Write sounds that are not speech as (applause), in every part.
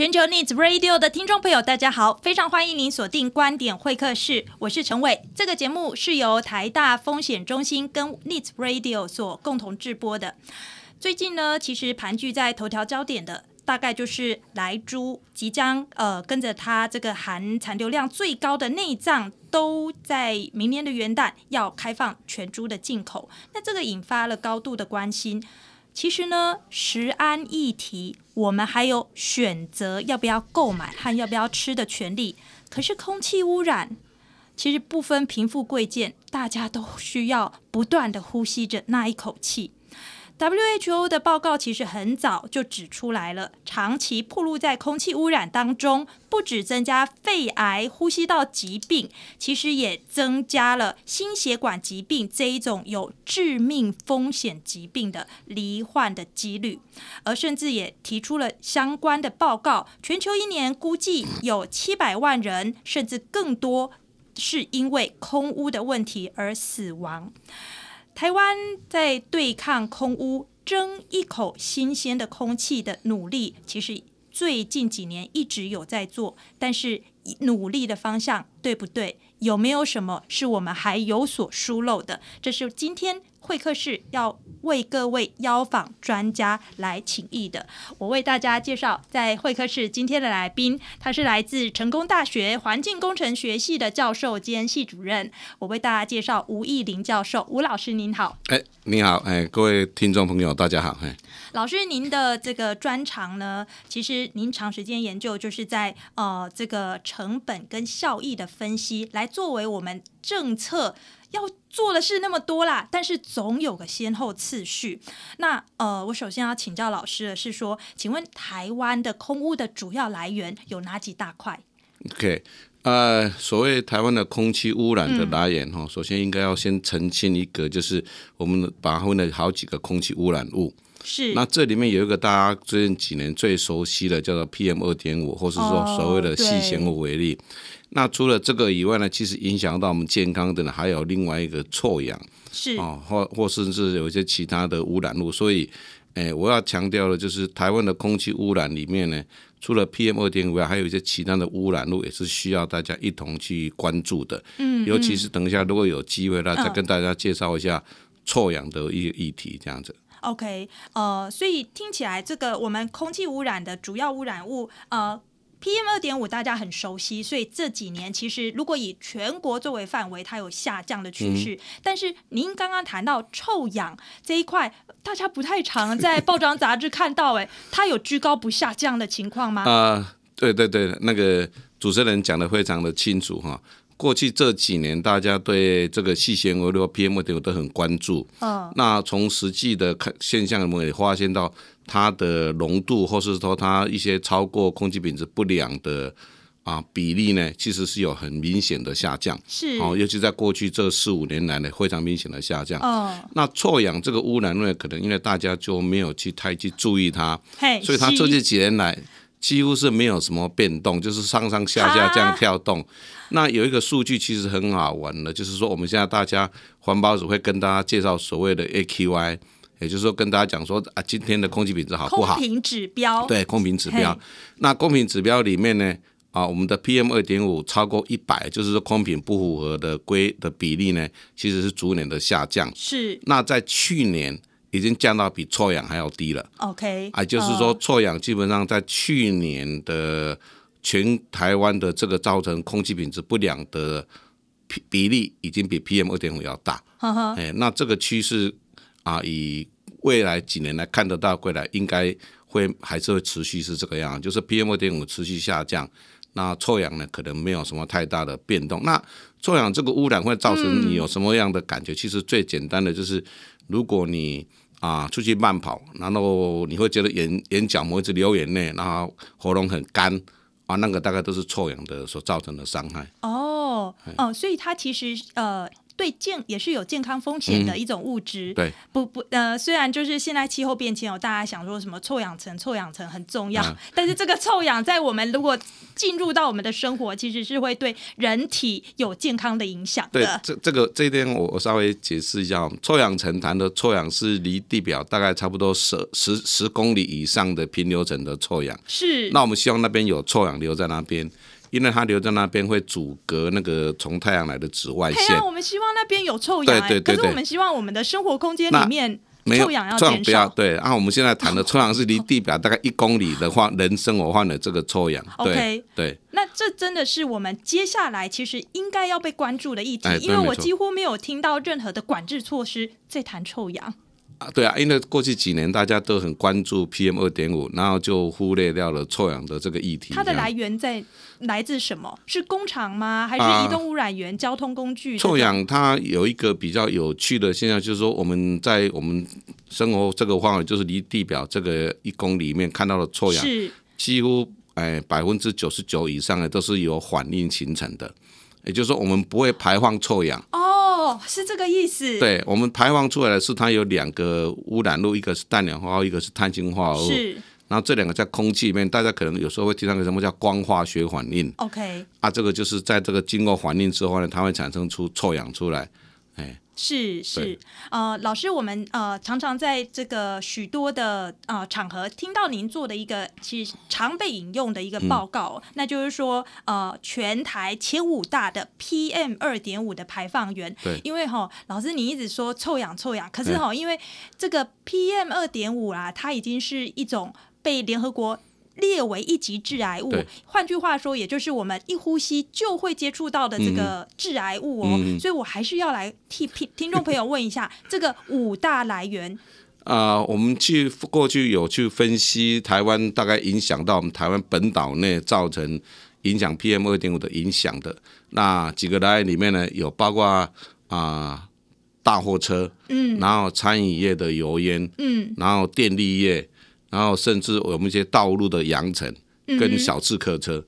全球 Needs Radio 的听众朋友，大家好，非常欢迎您锁定观点会客室，我是陈伟。这个节目是由台大风险中心跟 Needs Radio 所共同制播的。最近呢，其实盘踞在头条焦点的，大概就是莱猪即将呃，跟着它这个含残留量最高的内脏，都在明年的元旦要开放全猪的进口，那这个引发了高度的关心。其实呢，食安议题，我们还有选择要不要购买和要不要吃的权利。可是空气污染，其实不分贫富贵贱，大家都需要不断的呼吸着那一口气。WHO 的报告其实很早就指出来了，长期暴露在空气污染当中，不止增加肺癌、呼吸道疾病，其实也增加了心血管疾病这一种有致命风险疾病的罹患的几率，而甚至也提出了相关的报告，全球一年估计有七百万人甚至更多是因为空污的问题而死亡。台湾在对抗空污、争一口新鲜的空气的努力，其实最近几年一直有在做，但是努力的方向对不对？有没有什么是我们还有所疏漏的？这是今天。会客室要为各位邀访专家来请益的，我为大家介绍在会客室今天的来宾，他是来自成功大学环境工程学系的教授兼系主任，我为大家介绍吴义林教授，吴老师您好，哎，你好，哎，各位听众朋友大家好，哎，老师您的这个专长呢，其实您长时间研究就是在呃这个成本跟效益的分析，来作为我们政策要。做的事那么多啦，但是总有个先后次序。那呃，我首先要请教老师的是说，请问台湾的空污的主要来源有哪几大块？OK，呃，所谓台湾的空气污染的来源哈，首先应该要先澄清一个，就是我们把分了好几个空气污染物。是。那这里面有一个大家最近几年最熟悉的叫做 PM 二点五，或是说所谓的细型物为例。那除了这个以外呢，其实影响到我们健康的还有另外一个臭氧，是哦，或或甚至有一些其他的污染物。所以，哎，我要强调的就是台湾的空气污染里面呢，除了 P M 二点五还有一些其他的污染物，也是需要大家一同去关注的。嗯，尤其是等一下如果有机会了，再跟大家介绍一下臭氧的议议题这样子。OK，呃，所以听起来这个我们空气污染的主要污染物，呃。P M 二点五大家很熟悉，所以这几年其实如果以全国作为范围，它有下降的趋势。但是您刚刚谈到臭氧这一块，大家不太常在报章杂志看到，哎，它有居高不下降的情况吗？啊，对对对，那个主持人讲的非常的清楚哈。过去这几年，大家对这个细纤维或 P M 二点五都很关注。嗯，那从实际的看现象，我们也发现到。它的浓度，或是说它一些超过空气品质不良的啊比例呢，其实是有很明显的下降，是哦，尤其在过去这四五年来呢，非常明显的下降。哦，那臭氧这个污染呢，可能因为大家就没有去太去注意它，所以它最近几年来几乎是没有什么变动，就是上上下下这样跳动。那有一个数据其实很好玩的，就是说我们现在大家环保组会跟大家介绍所谓的 AQI。也就是说，跟大家讲说啊，今天的空气品质好不好？空品指标对空品指标，那空品指标里面呢啊，我们的 PM 二点五超过一百，就是说空品不符合的规的比例呢，其实是逐年的下降。是那在去年已经降到比臭氧还要低了。OK 啊，就是说臭氧基本上在去年的全台湾的这个造成空气品质不良的比比例已经比 PM 二点五要大。哈哈，哎，那这个趋势。啊，以未来几年来看得到，未来应该会还是会持续是这个样，就是 PM 二点五持续下降，那臭氧呢可能没有什么太大的变动。那臭氧这个污染会造成你有什么样的感觉？其实最简单的就是，如果你啊出去慢跑，然后你会觉得眼眼角膜一直流眼泪，然后喉咙很干啊，那个大概都是臭氧的所造成的伤害。哦，哦，所以它其实呃。对健也是有健康风险的一种物质。对，不不呃，虽然就是现在气候变迁，有大家想说什么臭氧层，臭氧层很重要。(laughs) 但是这个臭氧在我们如果进入到我们的生活，其实是会对人体有健康的影响的。对，这这个这点我稍微解释一下，臭氧层谈的臭氧是离地表大概差不多十十十公里以上的平流层的臭氧。是。那我们希望那边有臭氧留在那边。因为它留在那边会阻隔那个从太阳来的紫外线。啊，我们希望那边有臭氧，可是我们希望我们的生活空间里面臭氧要减少。对，啊，我们现在谈的臭氧是离地表大概一公里的话，人生活换了这个臭氧。(laughs) 对对。那这真的是我们接下来其实应该要被关注的议题，因为我几乎没有听到任何的管制措施在谈臭氧。啊，对啊，因为过去几年大家都很关注 PM 二点五，然后就忽略掉了臭氧的这个议题。它的来源在来自什么？是工厂吗？还是移动污染源、交通工具？臭氧它有一个比较有趣的现象，就是说我们在我们生活这个范围，就是离地表这个一公里里面看到的臭氧，是几乎哎百分之九十九以上的都是有反应形成的。也就是说，我们不会排放臭氧。哦是这个意思。对，我们排放出来的是它有两个污染物，一个是氮氧化物，一个是碳氢化合物。是。然后这两个在空气里面，大家可能有时候会听到个什么叫光化学反应。OK。啊，这个就是在这个经过反应之后呢，它会产生出臭氧出来。哎。是是，呃，老师，我们呃常常在这个许多的呃场合听到您做的一个其实常被引用的一个报告，那就是说呃全台前五大的 PM 二点五的排放源。对，因为哈老师你一直说臭氧臭氧，可是哈因为这个 PM 二点五啦，它已经是一种被联合国。列为一级致癌物，换句话说，也就是我们一呼吸就会接触到的这个致癌物哦。所以，我还是要来替听 (laughs) 听众朋友问一下这个五大来源。啊，我们去过去有去分析台湾大概影响到我们台湾本岛内造成影响 PM 二点五的影响的那几个来源里面呢，有包括啊大货车，嗯，然后餐饮业的油烟，嗯，然后电力业。然后甚至我们一些道路的扬尘跟小字客车，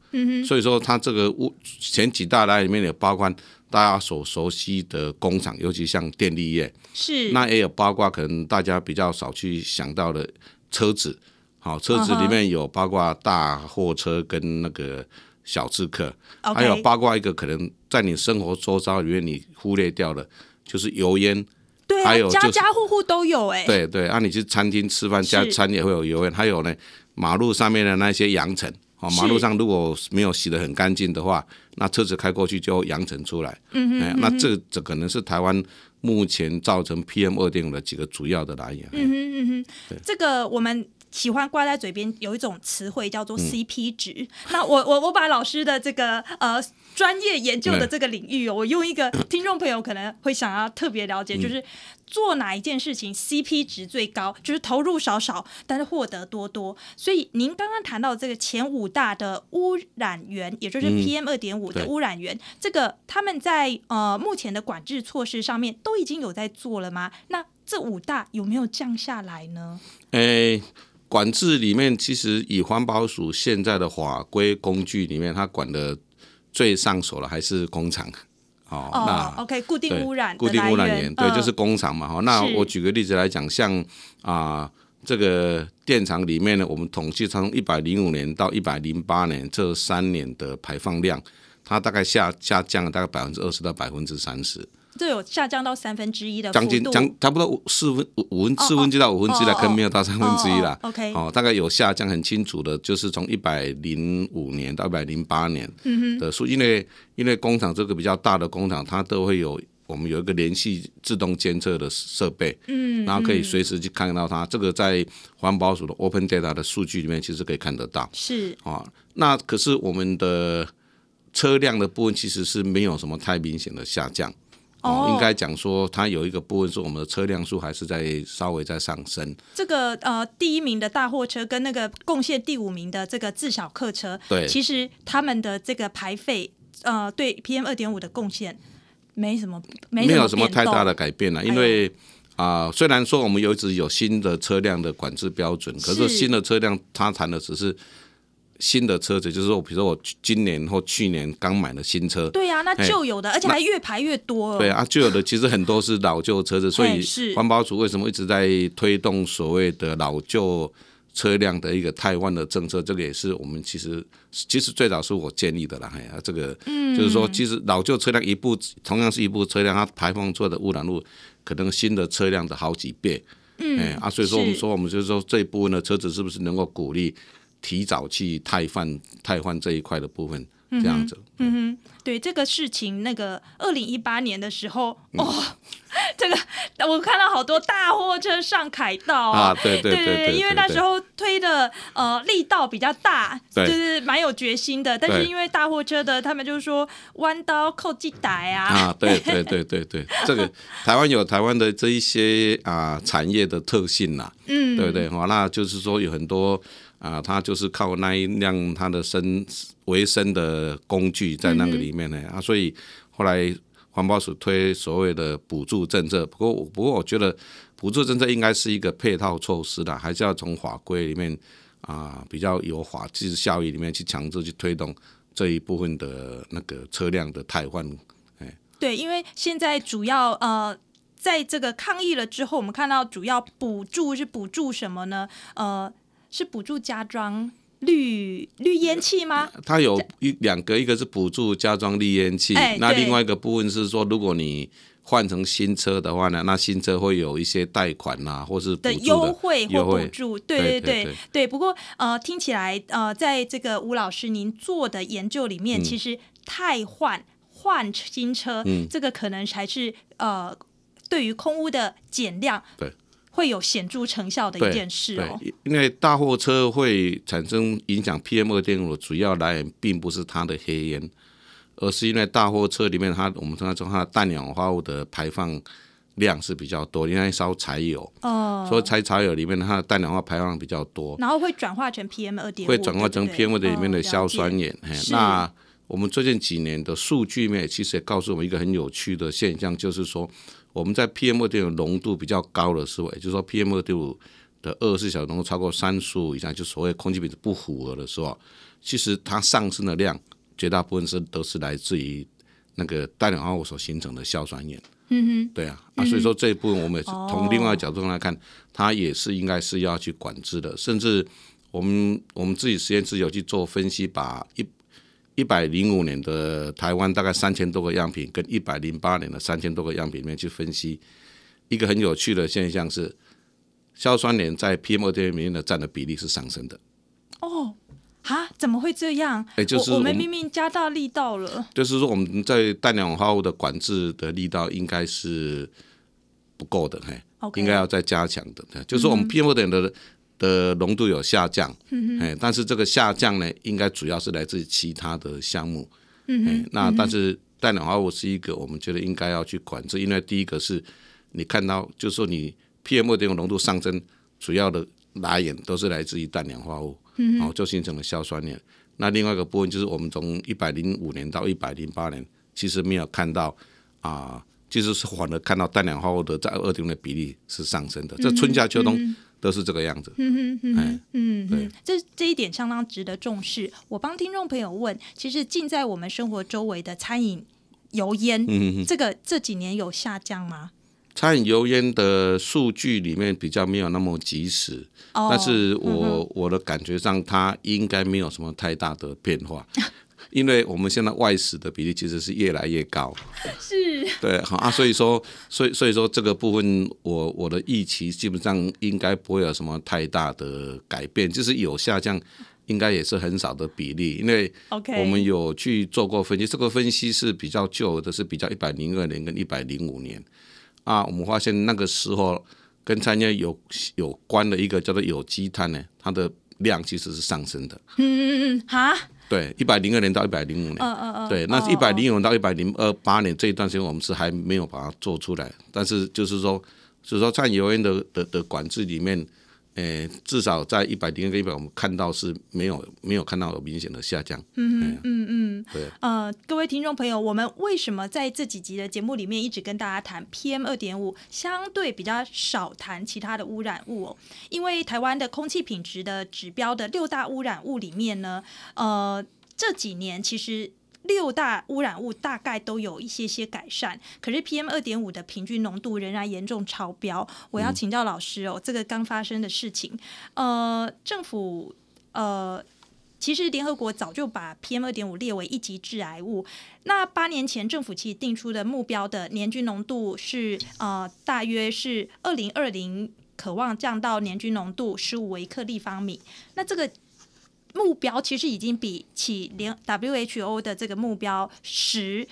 所以说它这个物前几大来里面有包括大家所熟悉的工厂，尤其像电力业是，那也有八卦，可能大家比较少去想到的车子，好车子里面有八卦大货车跟那个小字客，还有八卦一个可能在你生活周遭里面你忽略掉了，就是油烟。对，还有家家户户都有哎，对对，那你去餐厅吃饭，家餐也会有油烟，还有呢，马路上面的那些扬尘，哦，马路上如果没有洗的很干净的话，那车子开过去就扬尘出来，嗯哼，哎，那这这可能是台湾目前造成 PM 二点五的几个主要的来源，嗯哼嗯哼，这个我们。喜欢挂在嘴边有一种词汇叫做 CP 值。那我我我把老师的这个呃专业研究的这个领域，我用一个听众朋友可能会想要特别了解，就是。做哪一件事情 CP 值最高，就是投入少少，但是获得多多。所以您刚刚谈到这个前五大的污染源，也就是 PM 二点五的污染源，这个他们在呃目前的管制措施上面都已经有在做了吗？那这五大有没有降下来呢？诶，管制里面其实以环保署现在的法规工具里面，它管的最上手的还是工厂。哦，那 OK，固定污染，固定污染源，对，就是工厂嘛。哈，那我举个例子来讲，像啊，这个电厂里面呢，我们统计从一百零五年到一百零八年这三年的排放量，它大概下下降了大概百分之二十到百分之三十。都有下降到三分之一的将近将差不多四分五分四分之到五分之了，可能没有到三分之一了。OK，哦，大概有下降很清楚的，就是从一百零五年到一百零八年，嗯哼，的数因为因为工厂这个比较大的工厂，它都会有我们有一个连续自动监测的设备，嗯，然后可以随时去看到它这个在环保署的 Open Data 的数据里面，其实可以看得到，是啊，那可是我们的车辆的部分其实是没有什么太明显的下降。哦，应该讲说，它有一个部分是我们的车辆数还是在稍微在上升。这个呃，第一名的大货车跟那个贡献第五名的这个自小客车，对，其实他们的这个排费，呃，对 PM 二点五的贡献没什么，没有什么太大的改变了。因为啊，虽然说我们一直有新的车辆的管制标准，可是新的车辆它谈的只是。新的车子就是说，我比如说我今年或去年刚买的新车，对啊，那旧有的，而且还越排越多。对啊，旧有的其实很多是老旧车子，所以环保署为什么一直在推动所谓的老旧车辆的一个汰换的政策？这个也是我们其实其实最早是我建议的啦，哎呀，这个就是说，其实老旧车辆一部同样是一部车辆，它排放出的污染物可能新的车辆的好几倍，哎啊，所以说我们说我们就是说这一部分的车子是不是能够鼓励？提早去钛换钛换这一块的部分，这样子。嗯嗯，对这个事情，那个二零一八年的时候，哦，(laughs) 这个我看到好多大货车上凯道啊，对对对对，因为那时候推的呃力道比较大，就是蛮有决心的。但是因为大货车的，他们就是说弯刀扣鸡仔啊，啊对 (laughs) 对对对对，这个台湾有台湾的这一些啊产业的特性呐，嗯，对不对？哈，那就是说有很多。啊，他就是靠那一辆他的生维生的工具在那个里面呢啊，所以后来环保署推所谓的补助政策，不过不过我觉得补助政策应该是一个配套措施的，还是要从法规里面啊比较有法制效益里面去强制去推动这一部分的那个车辆的汰换。哎，对，因为现在主要呃，在这个抗议了之后，我们看到主要补助是补助什么呢？呃。是补助加装滤滤烟器吗？它有一两个，一个是补助加装滤烟器，那另外一个部分是说，如果你换成新车的话呢，那新车会有一些贷款啊，或是的优惠或补助，对对对对。不过呃，听起来呃，在这个吴老师您做的研究里面，其实太换换新车这个可能才是呃，对于空屋的减量。对。会有显著成效的一件事哦，因为大货车会产生影响 PM 二点五的主要来源，并不是它的黑烟，而是因为大货车里面它，我们通常说它的氮氧化物的排放量是比较多，因为烧柴油，所以柴柴油里面它的氮氧化排放比较多，然后会转化成 PM 二点五，会转化成 PM 二点五里面的硝酸盐。那我们最近几年的数据面，其实也告诉我们一个很有趣的现象，就是说。我们在 P M 二点五浓度比较高的时候，也就是说 P M 二点五的二十四小时浓度超过三十五以上，就所谓空气品质不符合的时候，其实它上升的量绝大部分是都是来自于那个氮氧化物所形成的硝酸盐。嗯哼，对啊，啊，所以说这一部分我们也从另外角度上来看，它也是应该是要去管制的。甚至我们我们自己实验室有去做分析，把一一百零五年的台湾大概三千多个样品，跟一百零八年的三千多个样品里面去分析，一个很有趣的现象是，硝酸盐在 PM 二点五里面的占的比例是上升的。哦，啊，怎么会这样？哎，就是我们明明加大力道了。就是说，我们在氮氧化物的管制的力道应该是不够的，嘿，应该要再加强的。就是我们 PM 二点五的。的浓度有下降，哎，但是这个下降呢，应该主要是来自于其他的项目。嗯嗯，那但是氮氧化物是一个，我们觉得应该要去管，制，因为第一个是，你看到就是说你 P M 二点五浓度上升，主要的来源都是来自于氮氧化物，然后就形成了硝酸盐。那另外一个部分就是，我们从一百零五年到一百零八年，其实没有看到啊，其实是反而看到氮氧化物的在二点的比例是上升的，这春夏秋冬。都是这个样子。嗯嗯嗯嗯嗯，这这一点相当值得重视。我帮听众朋友问，其实近在我们生活周围的餐饮油烟，嗯这个这几年有下降吗？餐饮油烟的数据里面比较没有那么及时，但是我我的感觉上，它应该没有什么太大的变化。(laughs) 因为我们现在外食的比例其实是越来越高，是，对，好啊，所以说，所以，所以说这个部分，我我的预期基本上应该不会有什么太大的改变，就是有下降，应该也是很少的比例。因为，OK，我们有去做过分析，这个分析是比较旧的，是比较一百零二年跟一百零五年啊，我们发现那个时候跟餐饮有有关的一个叫做有机碳呢，它的量其实是上升的。嗯嗯嗯，哈。对，一百零二年到一百零五年，对，那一百零五到一百零二八年这一段时间，我们是还没有把它做出来。但是就是说，就是说，在油烟的的的管制里面。诶，至少在一百零跟一百，我们看到是没有没有看到有明显的下降。嗯嗯嗯嗯，对。呃，各位听众朋友，我们为什么在这几集的节目里面一直跟大家谈 PM 二点五，相对比较少谈其他的污染物？因为台湾的空气品质的指标的六大污染物里面呢，呃，这几年其实。六大污染物大概都有一些些改善，可是 PM 二点五的平均浓度仍然严重超标。我要请教老师哦，这个刚发生的事情，呃，政府呃，其实联合国早就把 PM 二点五列为一级致癌物。那八年前政府其实定出的目标的年均浓度是呃，大约是二零二零渴望降到年均浓度十五微克立方米。那这个。目标其实已经比起连 WHO 的这个目标十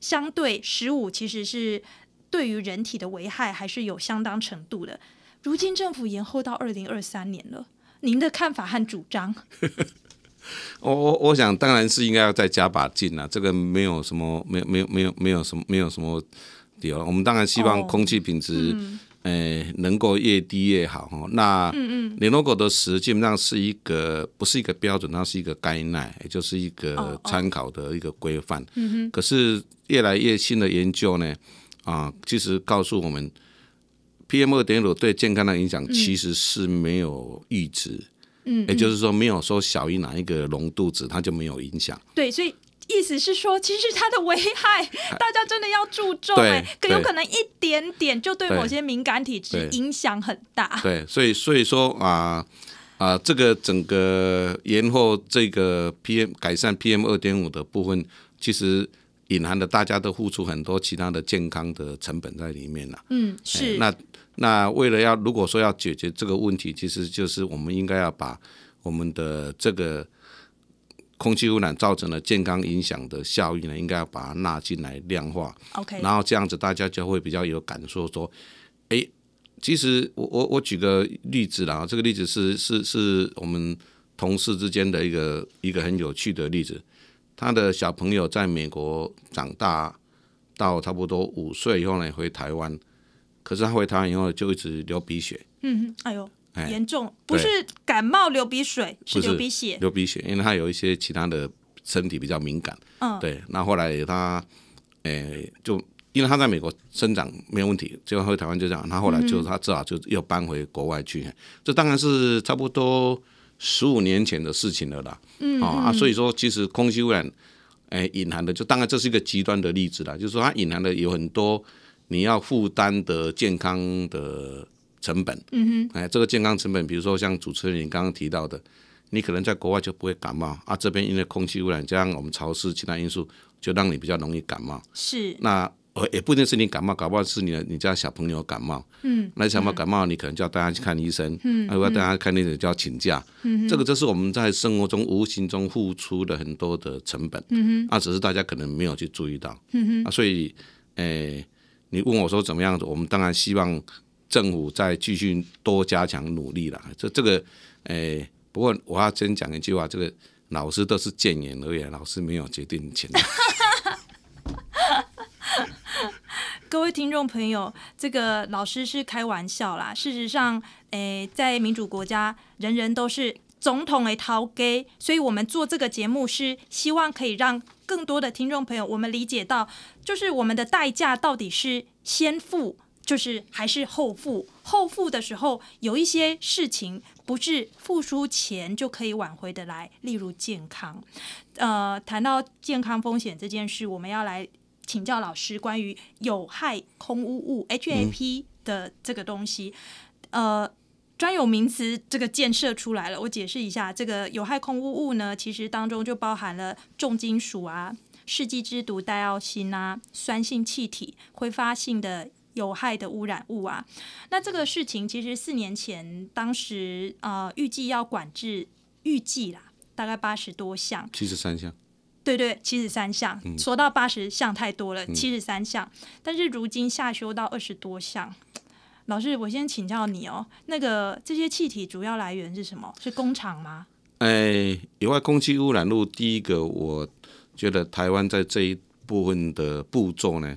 相对十五其实是对于人体的危害还是有相当程度的。如今政府延后到二零二三年了，您的看法和主张？(laughs) 我我我想当然是应该要再加把劲啊！这个没有什么，没有没有没有没有什么没有什么理由。我们当然希望空气品质。诶，能够越低越好哈。那零六五的值基本上是一个，不是一个标准，它是一个概念，也就是一个参考的一个规范。可是越来越新的研究呢，啊，其实告诉我们，P M 二点五对健康的影响其实是没有阈值。嗯。也就是说，没有说小于哪一个浓度值，它就没有影响。对，所以。意思是说，其实它的危害，(laughs) 大家真的要注重哎，可有可能一点点就对某些敏感体质影响很大。对，所以所以说啊啊，这个整个延后这个 PM 改善 PM 二点五的部分，其实隐含的大家都付出很多其他的健康的成本在里面了。嗯，是。那那为了要如果说要解决这个问题，其实就是我们应该要把我们的这个。空气污染造成的健康影响的效益呢，应该要把它纳进来量化。OK，然后这样子大家就会比较有感受，说，哎，其实我我我举个例子啦，这个例子是是是我们同事之间的一个一个很有趣的例子，他的小朋友在美国长大，到差不多五岁以后呢回台湾，可是他回台湾以后就一直流鼻血。嗯哼，哎呦。严重不是感冒流鼻水，是流鼻血。流鼻血，因为他有一些其他的身体比较敏感。嗯，对。那后来他，诶，就因为他在美国生长没有问题，最后回台湾就这样。他后来就他自好就又搬回国外去。这当然是差不多十五年前的事情了啦。嗯。啊啊，所以说其实空气污染，诶，隐含的就当然这是一个极端的例子啦。就是说它隐含的有很多你要负担的健康的。成本，嗯哼，哎，这个健康成本，比如说像主持人刚刚提到的，你可能在国外就不会感冒啊，这边因为空气污染加上我们潮湿其他因素，就让你比较容易感冒。是，那呃也不一定是你感冒，搞不好是你你家小朋友感冒，嗯，那小朋友感冒，你可能就要带他去看医生，嗯，果要带他看医生就要请假，嗯这个就是我们在生活中无形中付出了很多的成本，嗯哼，啊只是大家可能没有去注意到，嗯哼，啊所以，哎，你问我说怎么样子，我们当然希望。政府在继续多加强努力了，这这个，诶，不过我要先讲一句话，这个老师都是谏言而已，老师没有决定权。(laughs) 各位听众朋友，这个老师是开玩笑啦。事实上，诶，在民主国家，人人都是总统诶陶给，所以我们做这个节目是希望可以让更多的听众朋友我们理解到，就是我们的代价到底是先付。就是还是后付，后付的时候有一些事情不是付出钱就可以挽回的来，例如健康。呃，谈到健康风险这件事，我们要来请教老师关于有害空污物 （HAP） 的这个东西。呃，专有名词这个建设出来了，我解释一下，这个有害空污物呢，其实当中就包含了重金属啊、世纪之毒——带奥辛啊、酸性气体、挥发性的。有害的污染物啊，那这个事情其实四年前当时啊，预计要管制，预计啦，大概八十多项，七十三项，对对，七十三项，说到八十项太多了，七十三项，但是如今下修到二十多项。老师，我先请教你哦，那个这些气体主要来源是什么？是工厂吗？哎，有外空气污染物，第一个，我觉得台湾在这一部分的步骤呢。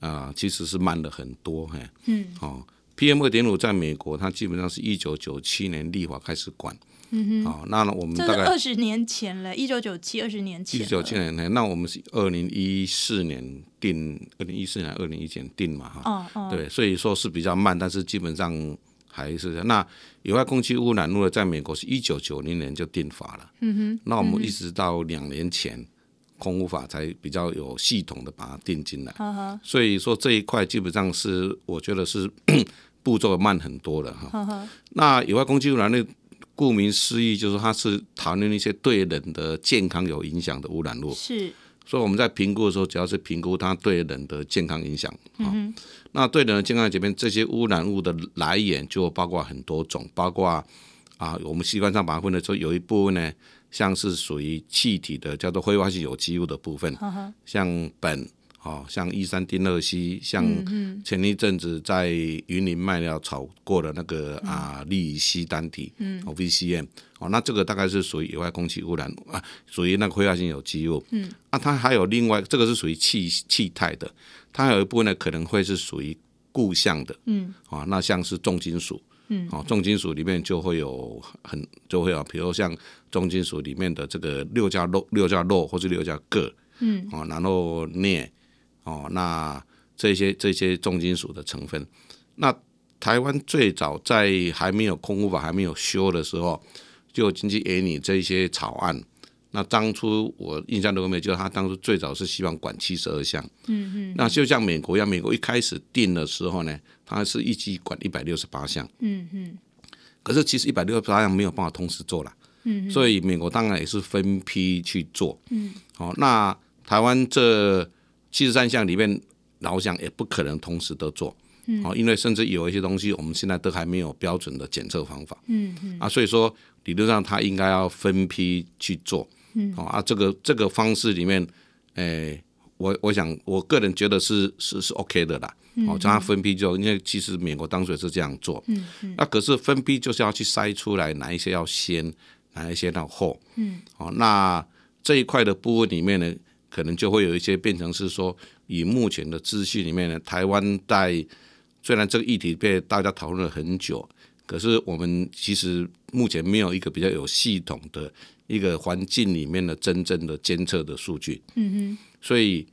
啊，其实是慢了很多，嘿，嗯。哦，P M 二点五在美国，它基本上是一九九七年立法开始管。嗯哼。哦，那我们大概二十年前了，一九九七，二十年前。一九九七年，那我们是二零一四年定，二零一四年、二零一九年定嘛，哈。哦哦。对，所以说是比较慢，但是基本上还是那有害空气污染，如果在美国是一九九零年就定法了。嗯哼。那我们一直到两年前。空制法才比较有系统的把它定进来，所以说这一块基本上是我觉得是 (coughs) 步骤慢很多的哈。那有害空气污染呢？顾名思义就是它是讨论那些对人的健康有影响的污染物。是，所以我们在评估的时候，只要是评估它对人的健康影响。嗯，那对人的健康这边，这些污染物的来源就包括很多种，包括啊，我们习惯上把它分的时候有一部分呢。像是属于气体的，叫做挥发性有机物的部分，像苯，哦，像一三丁二烯，像前一阵子在云林卖料炒过的那个啊，氯乙烯单体，嗯，哦，VCM，哦，那这个大概是属于野外空气污染啊，属于那个挥发性有机物，嗯，啊，它还有另外，这个是属于气气态的，它有一部分呢可能会是属于固相的，嗯，啊，那像是重金属。嗯，哦，重金属里面就会有很就会啊，比如像重金属里面的这个六价铬、六价铬或是六价铬，嗯，哦，然后镍，哦，那这些这些重金属的成分，那台湾最早在还没有空屋法还没有修的时候，就经济给你这些草案。那当初我印象中没有，就是他当初最早是希望管七十二项。嗯嗯。那就像美国一样，美国一开始定的时候呢，它是一起管一百六十八项。嗯嗯。可是其实一百六十八项没有办法同时做了。嗯。所以美国当然也是分批去做。嗯。好，那台湾这七十三项里面，老想也不可能同时都做。嗯。哦，因为甚至有一些东西，我们现在都还没有标准的检测方法。嗯嗯。啊，所以说理论上它应该要分批去做。哦啊，这个这个方式里面，诶，我我想，我个人觉得是是是 OK 的啦。哦，叫它分批做，因为其实美国当初也是这样做。嗯嗯。那可是分批就是要去筛出来，哪一些要先，哪一些要后。嗯。哦，那这一块的部分里面呢，可能就会有一些变成是说，以目前的资讯里面呢，台湾在虽然这个议题被大家讨论了很久，可是我们其实目前没有一个比较有系统的。一个环境里面的真正的监测的数据，嗯哼，所以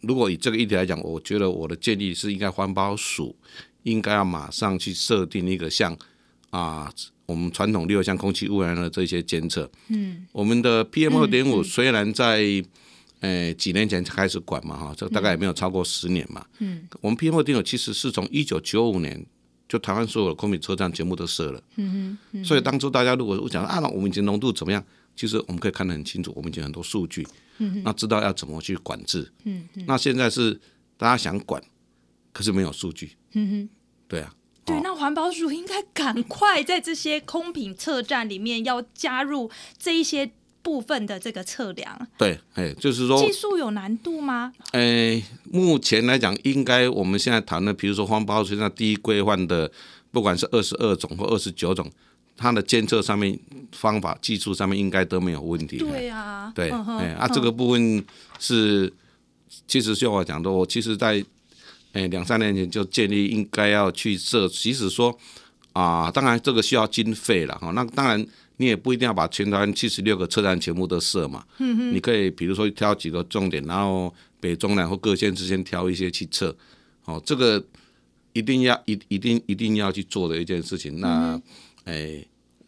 如果以这个议题来讲，我觉得我的建议是，应该环保署应该要马上去设定一个像啊，我们传统六项空气污染的这些监测，嗯，我们的 P M 二点五虽然在诶几年前开始管嘛，哈，这大概也没有超过十年嘛，嗯，我们 P M 二点五其实是从一九九五年就台湾所有的空品车站全部都设了，嗯哼，所以当初大家如果我想啊，那我们已经浓度怎么样？其实我们可以看得很清楚，我们已经很多数据，那知道要怎么去管制。嗯那现在是大家想管，可是没有数据。嗯对啊。对，那环保署应该赶快在这些空品测站里面要加入这一些部分的这个测量。对，哎，就是说。技术有难度吗？哎，目前来讲，应该我们现在谈的，比如说环保署现在第一规范的，不管是二十二种或二十九种。它的监测上面方法技术上面应该都没有问题。对呀，对，哎，啊，这个部分是其实，就我讲的，我其实，在哎两三年前就建议应该要去设，即使说啊，当然这个需要经费了哈。那当然你也不一定要把全台七十六个车站全部都设嘛，嗯你可以比如说挑几个重点，然后北中南或各县之间挑一些去测，哦，这个一定要一一定一定要去做的一件事情，那。哎，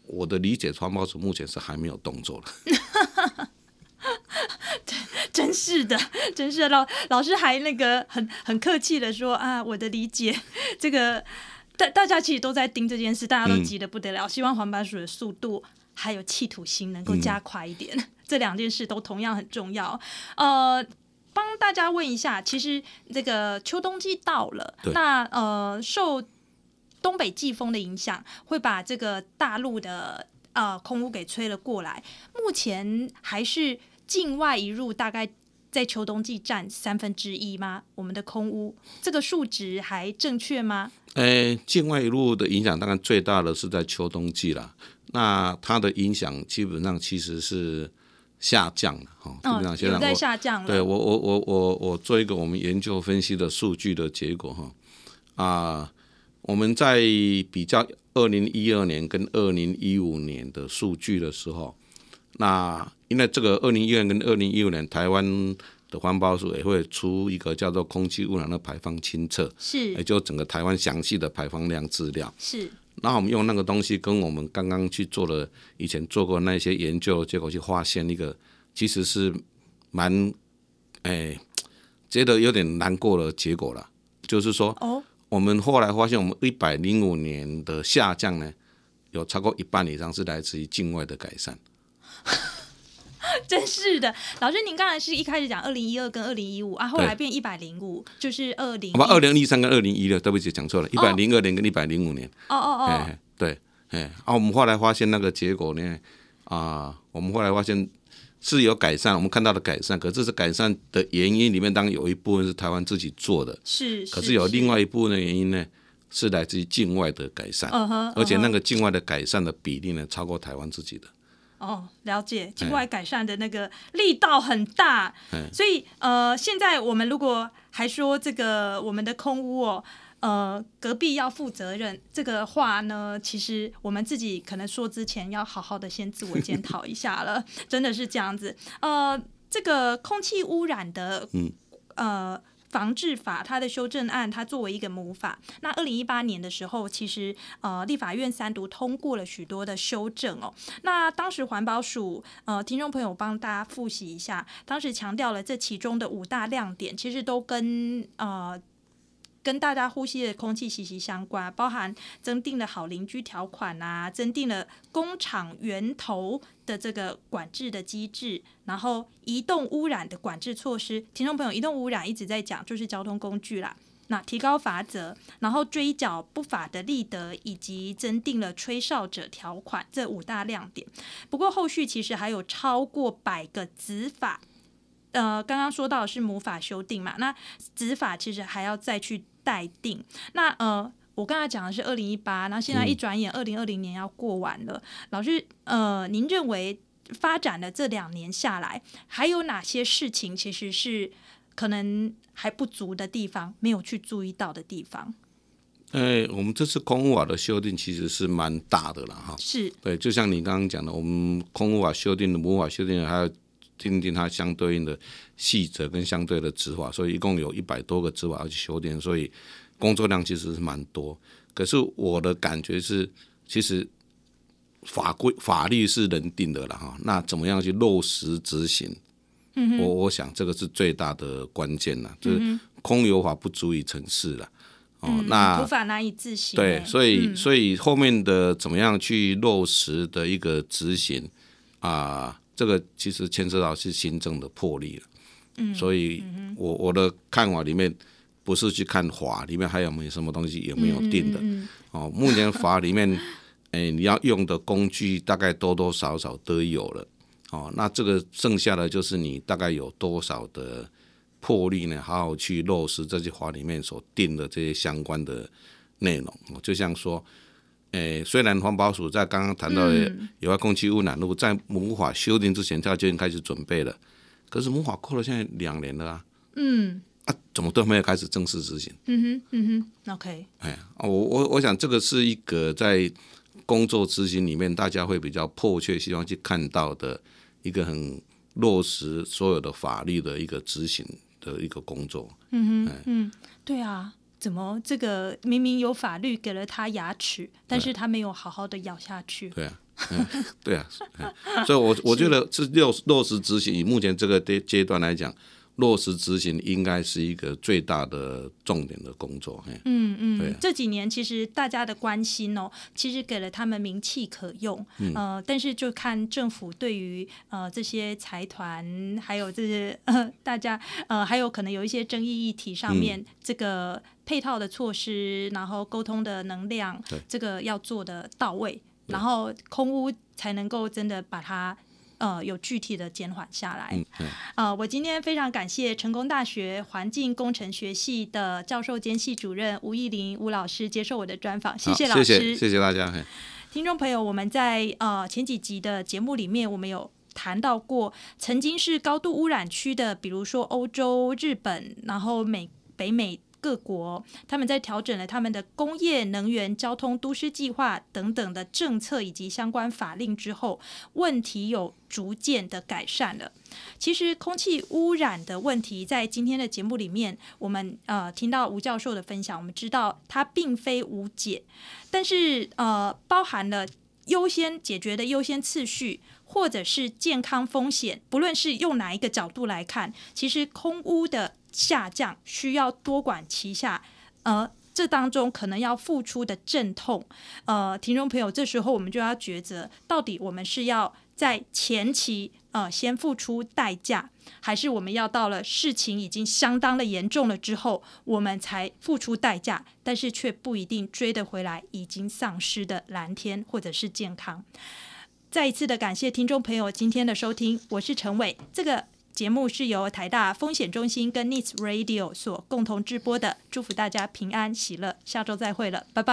我的理解，环保署目前是还没有动作了。(laughs) 真是的，真是老老师还那个很很客气的说啊，我的理解，这个大大家其实都在盯这件事，大家都急得不得了，希望环保署的速度还有气图心能够加快一点，(laughs) 这两件事都同样很重要。呃，帮大家问一下，其实这个秋冬季到了，那呃受。东北季风的影响会把这个大陆的呃空污给吹了过来。目前还是境外一路大概在秋冬季占三分之一吗？我们的空屋这个数值还正确吗？诶，境外一路的影响当然最大的是在秋冬季了。那它的影响基本上其实是下降了，哈，基本上在下降。了。对我，我，我，我，我做一个我们研究分析的数据的结果，哈，啊。我们在比较二零一二年跟二零一五年的数据的时候，那因为这个二零一二年跟二零一五年，台湾的环保署也会出一个叫做空气污染的排放清测，是也就整个台湾详细的排放量资料，是。那我们用那个东西跟我们刚刚去做的以前做过那些研究结果去发现一个其实是蛮，哎，觉得有点难过的结果了，就是说，哦。我们后来发现，我们一百零五年的下降呢，有超过一半以上是来自于境外的改善。(laughs) 真是的，老师，您刚才是一开始讲二零一二跟二零一五啊，后来变一百零五，就是二零。把二零一三跟二零一六，对不起讲错了，一百零二年跟一百零五年。哦哦哦，对，哎，啊，我们后来发现那个结果呢，啊，我们后来发现。是有改善，我们看到的改善，可这是改善的原因里面，当然有一部分是台湾自己做的，是，可是有另外一部分的原因呢，是来自于境外的改善，而且那个境外的改善的比例呢，超过台湾自己的。哦，了解，境外改善的那个力道很大，所以呃，现在我们如果还说这个我们的空屋哦。呃，隔壁要负责任这个话呢，其实我们自己可能说之前要好好的先自我检讨一下了，(laughs) 真的是这样子。呃，这个空气污染的嗯呃防治法它的修正案，它作为一个母法，那二零一八年的时候，其实呃立法院三读通过了许多的修正哦。那当时环保署呃，听众朋友帮大家复习一下，当时强调了这其中的五大亮点，其实都跟呃。跟大家呼吸的空气息息相关，包含增订了好邻居条款啊，增订了工厂源头的这个管制的机制，然后移动污染的管制措施。听众朋友，移动污染一直在讲，就是交通工具啦。那提高罚则，然后追缴不法的利得，以及增订了吹哨者条款，这五大亮点。不过后续其实还有超过百个执法，呃，刚刚说到是母法修订嘛，那执法其实还要再去。待定。那呃，我刚才讲的是二零一八，那现在一转眼二零二零年要过完了。老师呃，您认为发展的这两年下来，还有哪些事情其实是可能还不足的地方，没有去注意到的地方？哎，我们这次空屋法的修订其实是蛮大的了哈。是对，就像你刚刚讲的，我们空屋法修订的母法修订还有。定定它相对应的细则跟相对的执法，所以一共有一百多个执法要去修订，所以工作量其实是蛮多。可是我的感觉是，其实法规法律是人定的了哈，那怎么样去落实执行？嗯，我我想这个是最大的关键了，就是空有法不足以成事了。哦，那法难以自行。对，所以所以后面的怎么样去落实的一个执行啊？这个其实牵涉到是行政的魄力了，嗯，所以，我我的看法里面，不是去看法里面还有没有什么东西有没有定的，哦，目前法里面，哎，(laughs) 你要用的工具大概多多少少都有了，哦，那这个剩下的就是你大概有多少的魄力呢？好好去落实这些法里面所定的这些相关的内容，就像说。哎，虽然环保署在刚刚谈到的有害空气污染如果在无法修订之前，他就已经开始准备了，可是无法过了现在两年了啊，嗯，啊，怎么都没有开始正式执行？嗯哼，嗯哼，OK。哎，我我我想这个是一个在工作执行里面，大家会比较迫切希望去看到的一个很落实所有的法律的一个执行的一个工作。嗯哼，嗯，对啊。怎么？这个明明有法律给了他牙齿，但是他没有好好的咬下去。对啊，对啊，所以，我我觉得这六落实执行，以目前这个阶阶段来讲。落实执行应该是一个最大的重点的工作。嗯嗯，这几年其实大家的关心哦，其实给了他们名气可用。呃，但是就看政府对于呃这些财团，还有这些大家呃，还有可能有一些争议议题上面，这个配套的措施，然后沟通的能量，这个要做的到位，然后空屋才能够真的把它。呃，有具体的减缓下来。嗯，啊，我今天非常感谢成功大学环境工程学系的教授兼系主任吴义林吴老师接受我的专访，谢谢老师，谢谢大家。听众朋友，我们在呃前几集的节目里面，我们有谈到过，曾经是高度污染区的，比如说欧洲、日本，然后美北美。各国他们在调整了他们的工业、能源、交通、都市计划等等的政策以及相关法令之后，问题有逐渐的改善了。其实，空气污染的问题在今天的节目里面，我们呃听到吴教授的分享，我们知道它并非无解，但是呃包含了优先解决的优先次序。或者是健康风险，不论是用哪一个角度来看，其实空污的下降需要多管齐下，而这当中可能要付出的阵痛，呃，听众朋友，这时候我们就要抉择，到底我们是要在前期呃先付出代价，还是我们要到了事情已经相当的严重了之后，我们才付出代价，但是却不一定追得回来已经丧失的蓝天或者是健康。再一次的感谢听众朋友今天的收听，我是陈伟，这个节目是由台大风险中心跟 Nits Radio 所共同直播的，祝福大家平安喜乐，下周再会了，拜拜。